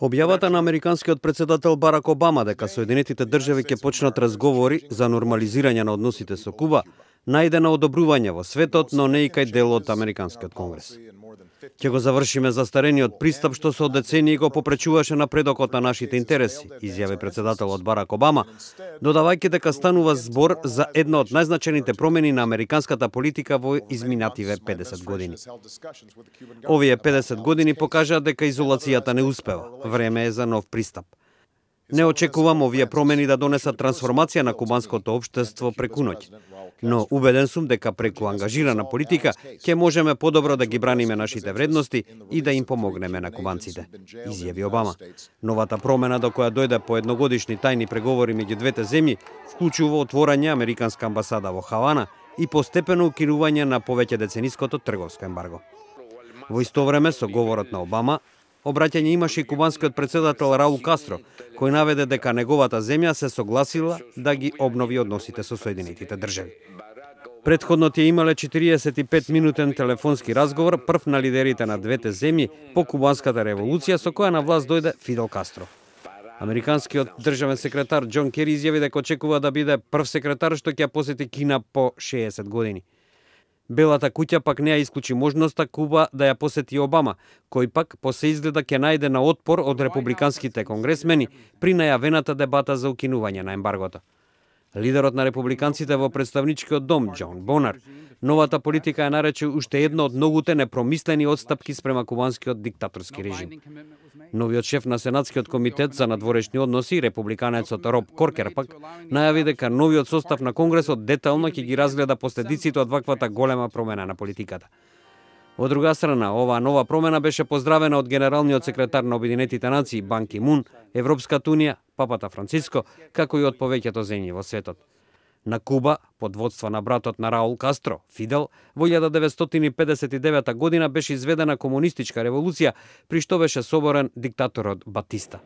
Објавата на американскиот председател Барак Обама дека Соединетите држави ќе почнат разговори за нормализирање на односите со Куба, најде на одобрување во светот, но не и кај дел од Американскиот конгрес. Ќе го завршиме застарениот пристап што со децении го попречуваше на предокот на нашите интереси, изјави председателот Барак Обама, додавајќи дека станува збор за една од најзначените промени на американската политика во изминативе 50 години. Овие 50 години покажаа дека изолацијата не успева. Време е за нов пристап. Не очекувам овие промени да донесат трансформација на кубанското општество преку ноќ. Така но убеден сум дека преку ангажирана политика ќе можеме подобро да ги браниме нашите вредности и да им помогнеме на кубанците, изјави Обама. Новата промена до која дојде по едногодишни тајни преговори меѓу двете земји вклучува отворање американска амбасада во Хавана и постепено укинување на повеќе децениското трговско ембарго. Во исто време со говорот на Обама, обраќање имаше и кубанскиот председател Раул Кастро, кој наведе дека неговата земја се согласила да ги обнови односите со Соединетите држави. Предходно тие имале 45 минутен телефонски разговор прв на лидерите на двете земји по кубанската револуција со која на власт дојде Фидел Кастро. Американскиот државен секретар Џон Кери изјави дека очекува да биде прв секретар што ќе посети Кина по 60 години. Белата куќа пак неа исклучи можноста Куба да ја посети Обама, кој пак се изгледа ќе најде на отпор од републиканските конгресмени при најавената дебата за укинување на ембаргото. Лидерот на републиканците во представничкиот дом, Джон Бонар, новата политика ја нарече уште едно од многуте непромислени одстапки спрема кубанскиот диктаторски режим. Новиот шеф на Сенатскиот комитет за надворешни односи, републиканецот Роб Коркер пак, најави дека новиот состав на Конгресот детално ќе ги разгледа последиците од ваквата голема промена на политиката. Од друга страна, оваа нова промена беше поздравена од генералниот секретар на Обединетите нации Бан Ки Мун, Европската унија, папата Франциско, како и од повеќето земји во светот. На Куба, под водство на братот на Раул Кастро, Фидел, во 1959 година беше изведена комунистичка револуција, при што беше соборен диктаторот Батиста.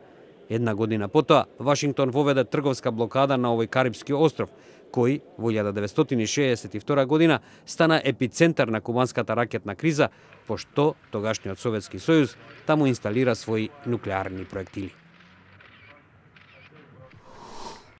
Една година потоа, Вашингтон воведе трговска блокада на овој Карибски остров, кој во 1962 година стана епицентар на кубанската ракетна криза, пошто тогашниот Советски сојуз таму инсталира своји нуклеарни проектили.